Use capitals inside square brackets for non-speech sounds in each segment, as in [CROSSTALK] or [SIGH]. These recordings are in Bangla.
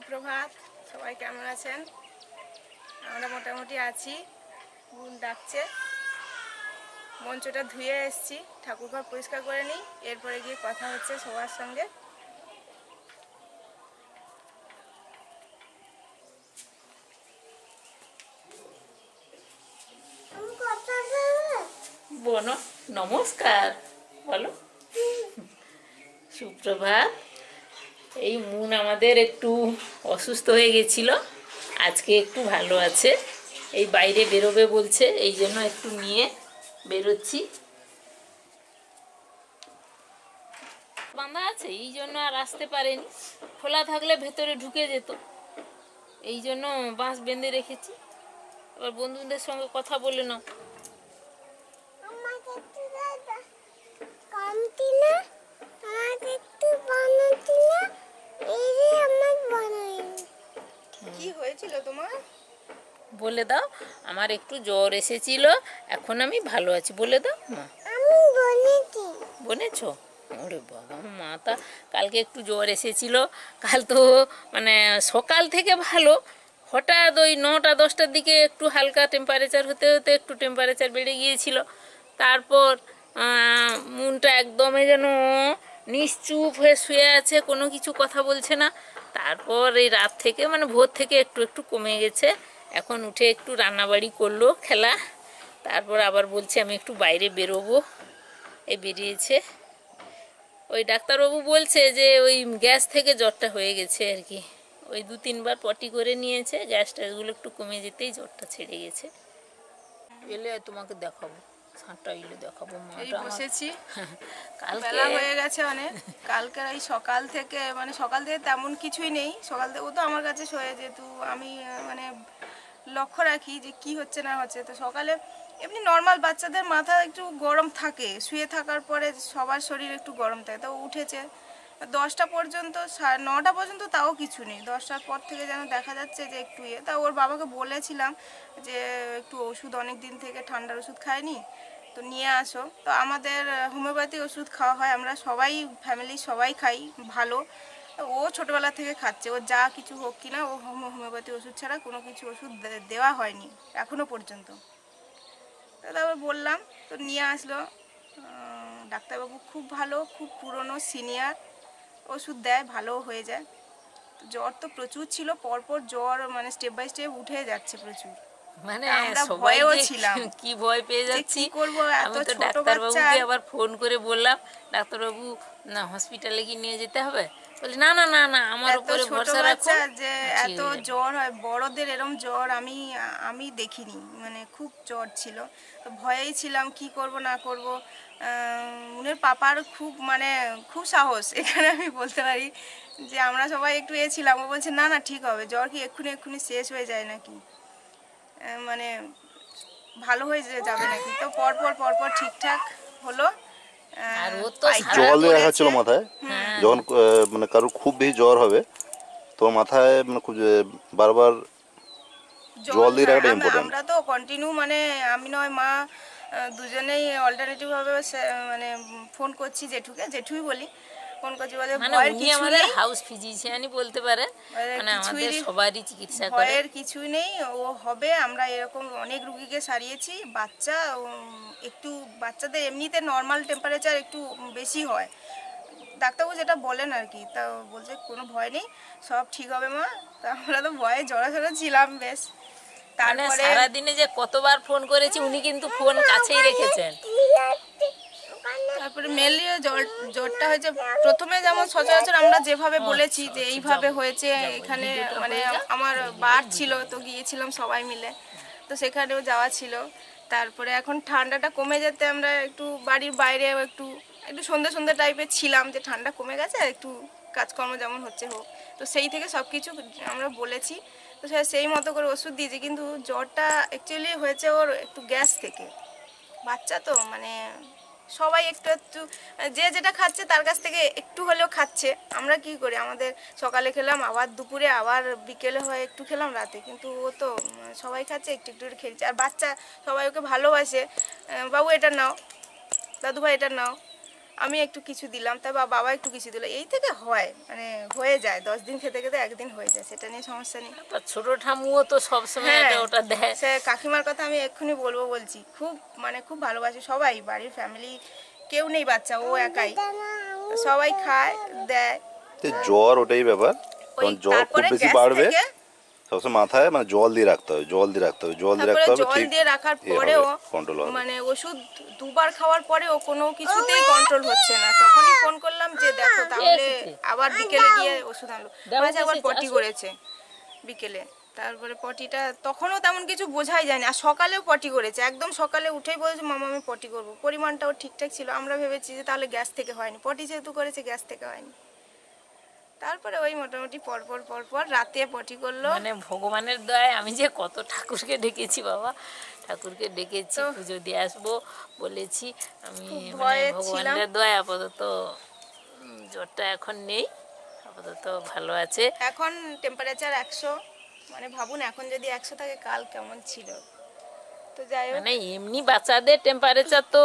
সুপ্রভাত সবাই কেমন আছেন আমরা মোটামুটি আছি গুণ ডাকছে মঞ্চটা ধুয়ে এসছি ঠাকুরঘর পরিষ্কার করে নিই এরপরে গিয়ে কথা হচ্ছে সবার সঙ্গে বোন নমস্কার বলো সুপ্রভাত এই মন আমাদের একটু অসুস্থ হয়ে গেছিল আজকে একটু ভালো আছে এই বাইরে বেরোবে বলছে এই জন্য একটু নিয়ে বেরোচ্ছি বাঁধা আছে এই জন্য আর আসতে পারেনি খোলা থাকলে ভেতরে ঢুকে যেত এই জন্য বাঁশ বেঁধে রেখেছি আবার বন্ধুদের সঙ্গে কথা বলে নাও বলে দাও আমার একটু জ্বর এসেছিল এখন আমি ভালো আছি বলে দাও মা বলেছ ওরে বাবা মা তা কালকে একটু জ্বর এসেছিল কাল তো মানে সকাল থেকে ভালো হঠাৎ ওই নটা দশটার দিকে একটু হালকা টেম্পারেচার হতে হতে একটু টেম্পারেচার বেড়ে গিয়েছিল তারপর মনটা একদমই যেন নিশ্চুপ হয়ে শুয়ে আছে কোনো কিছু কথা বলছে না তারপর এই রাত থেকে মানে ভোর থেকে একটু একটু কমে গেছে এখন উঠে একটু রান্নাবাড়ি করলো খেলা তারপর আবার বলছে আমি একটু বাইরে বেরোবো এ বেরিয়েছে ওই ডাক্তারবাবু বলছে যে ওই গ্যাস থেকে জ্বরটা হয়ে গেছে আর কি ওই দু তিনবার পটি করে নিয়েছে গ্যাস ট্যাসগুলো একটু কমে যেতেই জ্বরটা ছেড়ে গেছে এলে তোমাকে দেখাবো দেখাবো বসেছি [LAUGHS] হয়ে গেছে অনেক এই সকাল থেকে মানে সকাল থেকে তেমন কিছুই নেই সকাল থেকে ও তো আমার কাছে শোয়ে যেহেতু আমি মানে লক্ষ্য রাখি যে কি হচ্ছে না হচ্ছে তো সকালে এমনি নর্মাল বাচ্চাদের মাথা একটু গরম থাকে শুয়ে থাকার পরে সবার শরীর একটু গরম থাকে তো উঠেছে দশটা পর্যন্ত নটা পর্যন্ত তাও কিছু নেই দশটার পর থেকে যেন দেখা যাচ্ছে যে একটু ইয়ে তা ওর বাবাকে বলেছিলাম যে একটু ওষুধ অনেক দিন থেকে ঠান্ডার ওষুধ খায়নি তো নিয়ে আসো তো আমাদের হোমিওপ্যাথি ওষুধ খাওয়া হয় আমরা সবাই ফ্যামিলি সবাই খাই ভালো ও ছোটবেলা থেকে খাচ্ছে ও যা কিছু হোক কিনা ও হোমিওপ্যাথি ওষুধ ছাড়া কোনো কিছু ওষুধ দেওয়া হয়নি এখনও পর্যন্ত তো তারপর বললাম তো নিয়ে আসলো ডাক্তারবাবু খুব ভালো খুব পুরনো সিনিয়র ওষুধ দেয় ভালো হয়ে যায় জ্বর তো প্রচুর ছিল পরপর জ্বর মানে স্টেপ বাই স্টেপ উঠে যাচ্ছে প্রচুর মানে ভয়েও ছিলাম কি ভয় পেয়ে যাচ্ছি করব এত ডাক্তারবাবুকে আবার ফোন করে বললাম ডাক্তারবাবু না হসপিটালে কি নিয়ে যেতে হবে বলি না না না না আমার উপরে ভরসা রাখো যে এত জ্বর হয় বড়দের জ্বর আমি আমি দেখিনি মানে খুব জ্বর ছিল ভয়েই ছিলাম কি করব না করব উনের পাপার খুব মানে খুব সাহস [LAUGHS] এখানে আমি বলতে পারি যে আমরা সবাই একটু এ ছিলাম ও বলছে না না ঠিক হবে জ্বর কি এক্ষুনি এক্ষুনি শেষ হয়ে যায় নাকি মানে ভালো হয়ে যাবে নাকি তো পরপর পরপর ঠিকঠাক হলো জল ছিল মাথায় হ্যাঁ। যখন মানে কারোর খুব বেশি জ্বর হবে তো মাথায় মানে খুব বারবার জল দিয়ে রাখাটা ইম্পর্টেন্ট আমরা তো কন্টিনিউ মানে আমি নয় মা দুজনেই অল্টারনেটিভ ভাবে মানে ফোন করছি জেঠুকে জেঠুই বলি ফোন করছি বলে মানে উনি আমাদের হাউস ফিজিশিয়ানই বলতে পারে মানে আমাদের সবারই চিকিৎসা করে ভয়ের কিছুই নেই ও হবে আমরা এরকম অনেক রুগীকে সারিয়েছি বাচ্চা একটু বাচ্চাদের এমনিতে নর্মাল টেম্পারেচার একটু বেশি হয় ডাক্তারবাবু যেটা বলেন আর কি তা বলছে কোনো ভয় নেই সব ঠিক হবে মা তা আমরা তো ভয়ে জড়াছড়া ছিলাম বেশ মানে তারপরে সারাদিনে যে কতবার ফোন করেছি উনি কিন্তু ফোন কাছেই রেখেছেন তারপরে মেনলি জ্বর জ্বরটা হয়েছে প্রথমে যেমন সচরাচর আমরা যেভাবে আচ্ছা, বলেছি যে আচ্ছা, এইভাবে হয়েছে এখানে মানে আমার বার ছিল তো গিয়েছিলাম সবাই মিলে তো সেখানেও যাওয়া ছিল তারপরে এখন ঠান্ডাটা কমে যেতে আমরা একটু বাড়ির বাইরে একটু একটু সন্ধ্যে সন্ধ্যে টাইপের ছিলাম যে ঠান্ডা কমে গেছে একটু কাজকর্ম যেমন হচ্ছে হোক তো সেই থেকে সব কিছু আমরা বলেছি তো সেই মতো করে ওষুধ দিয়েছি কিন্তু জ্বরটা অ্যাকচুয়ালি হয়েছে ওর একটু গ্যাস থেকে বাচ্চা তো মানে সবাই একটু একটু যে যেটা খাচ্ছে তার কাছ থেকে একটু হলেও খাচ্ছে আমরা কি করি আমাদের সকালে খেলাম আবার দুপুরে আবার বিকেলে হয় একটু খেলাম রাতে কিন্তু ও তো সবাই খাচ্ছে একটু একটু খেলছে আর বাচ্চা সবাই ওকে ভালোবাসে বাবু এটা নাও দাদু ভাই এটা নাও আমি একটু কিছু দিলাম তাই বাবা একটু কিছু দিল এই থেকে হয় মানে হয়ে যায় দশ দিন খেতে খেতে একদিন হয়ে যায় সেটা নিয়ে সমস্যা নেই ছোট ঠামুও তো সবসময় হ্যাঁ, ওটা দেয় সে কাকিমার কথা আমি এক্ষুনি বলবো বলছি খুব মানে খুব ভালোবাসি সবাই বাড়ির ফ্যামিলি কেউ নেই বাচ্চা ও একাই সবাই খায় দেয় জ্বর ওটাই ব্যাপার জ্বর খুব বেশি বাড়বে সবসময় মাথায় মানে জল দিয়ে রাখতে হবে জল দিয়ে রাখতে হবে জল দিয়ে রাখতে হবে জল দিয়ে রাখার পরেও কন্ট্রোল হবে মানে ওষুধ দুবার খাওয়ার পরেও কোনো কিছুতেই কন্ট্রোল হচ্ছে না তখনই ফোন করলাম যে দেখো তাহলে আবার বিকেলে গিয়ে ওষুধ আনলো মাঝে আবার পটি করেছে বিকেলে তারপরে পটিটা তখনও তেমন কিছু বোঝাই যায়নি আর সকালেও পটি করেছে একদম সকালে উঠেই বলেছে মামা আমি পটি করবো পরিমাণটাও ঠিকঠাক ছিল আমরা ভেবেছি যে তাহলে গ্যাস থেকে হয়নি পটি যেহেতু করেছে গ্যাস থেকে হয়নি তারপরে ওই মোটামুটি পরপর পরপর রাতে পটি করলো মানে ভগবানের দয়ায় আমি যে কত ঠাকুরকে ডেকেছি বাবা ঠাকুরকে ডেকেছি পুজো দিয়ে আসবো বলেছি আমি মানে ভগবানের দয়া আপাতত জ্বরটা এখন নেই আপাতত ভালো আছে এখন টেম্পারেচার একশো মানে ভাবুন এখন যদি একশো থাকে কাল কেমন ছিল তো যাই মানে এমনি বাচ্চাদের টেম্পারেচার তো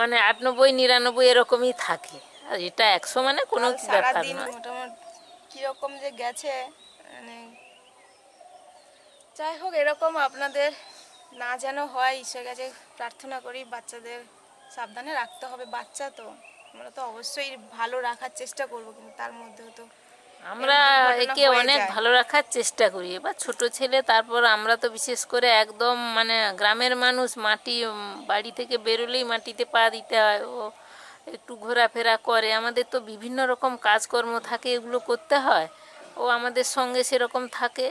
মানে আটানব্বই নিরানব্বই এরকমই থাকে আর এটা একশো মানে কোনো ব্যাপার না মোটামুটি কীরকম যে গেছে মানে যাই হোক এরকম আপনাদের না যেন হয় ঈশ্বর কাছে প্রার্থনা করি বাচ্চাদের সাবধানে রাখতে হবে বাচ্চা তো আমরা তো অবশ্যই ভালো রাখার চেষ্টা করব কিন্তু তার মধ্যেও তো আমরা একে অনেক ভালো রাখার চেষ্টা করি এবার ছোট ছেলে তারপর আমরা তো বিশেষ করে একদম মানে গ্রামের মানুষ মাটি বাড়ি থেকে বেরোলেই মাটিতে পা দিতে হয় ও একটু ঘোরাফেরা করে আমাদের তো বিভিন্ন রকম কাজকর্ম থাকে এগুলো করতে হয় ও আমাদের সঙ্গে সেরকম থাকে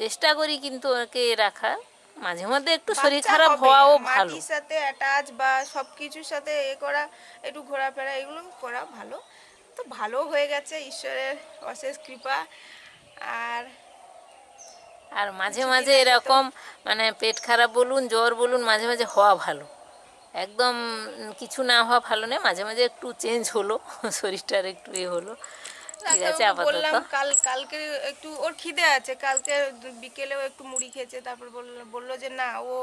চেষ্টা করি কিন্তু ওকে রাখা মাঝে মধ্যে একটু শরীর খারাপ হওয়াও ভালো সাথে অ্যাটাচ বা সব কিছুর সাথে এ করা একটু ঘোরাফেরা এগুলো করা ভালো তো ভালো হয়ে গেছে ঈশ্বরের অশেষ কৃপা আর আর মাঝে মাঝে এরকম মানে পেট খারাপ বলুন জ্বর বলুন মাঝে মাঝে হওয়া ভালো একদম কিছু না হওয়া ভালো নয় মাঝে মাঝে একটু চেঞ্জ হলো [LAUGHS] শরীরটার একটু ইয়ে হলো ঠিক বললাম কাল কালকে একটু ওর খিদে আছে কালকে বিকেলেও একটু মুড়ি খেয়েছে তারপর বললো যে না ও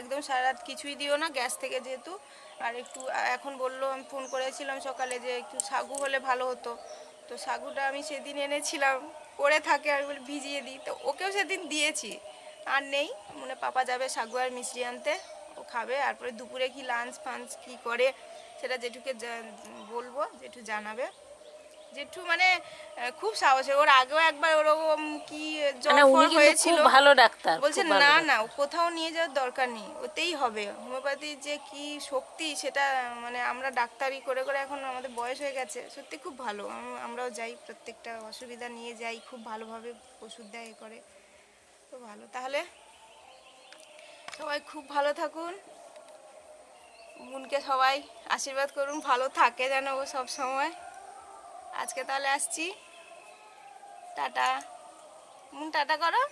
একদম কিছুই দিও না গ্যাস থেকে যেহেতু আর একটু এখন বললো আমি ফোন করেছিলাম সকালে যে একটু সাগু হলে ভালো হতো তো সাগুটা আমি সেদিন এনেছিলাম পরে থাকে আর ভিজিয়ে দিই তো ওকেও সেদিন দিয়েছি আর নেই মানে পাপা যাবে সাগু আর মিশ্রি আনতে ও খাবে তারপরে দুপুরে কি লাঞ্চ ফাঞ্চ কি করে সেটা জেঠুকে বলবো জেঠু জানাবে জেঠু মানে খুব সাহস ওর আগেও একবার ওরকম কি জ্বর মানে হয়েছিল ভালো ডাক্তার বলছে না না কোথাও নিয়ে যাওয়ার দরকার নেই ওতেই হবে হোমিওপ্যাথি যে কি শক্তি সেটা মানে আমরা ডাক্তারি করে করে এখন আমাদের বয়স হয়ে গেছে সত্যি খুব ভালো আমরাও যাই প্রত্যেকটা অসুবিধা নিয়ে যাই খুব ভালোভাবে ওষুধ দেয় করে তো ভালো তাহলে সবাই খুব ভালো থাকুন বোনকে সবাই আশীর্বাদ করুন ভালো থাকে যেন ও সব সময় আজকে তাহলে আসছি টাটা মুন টাটা করো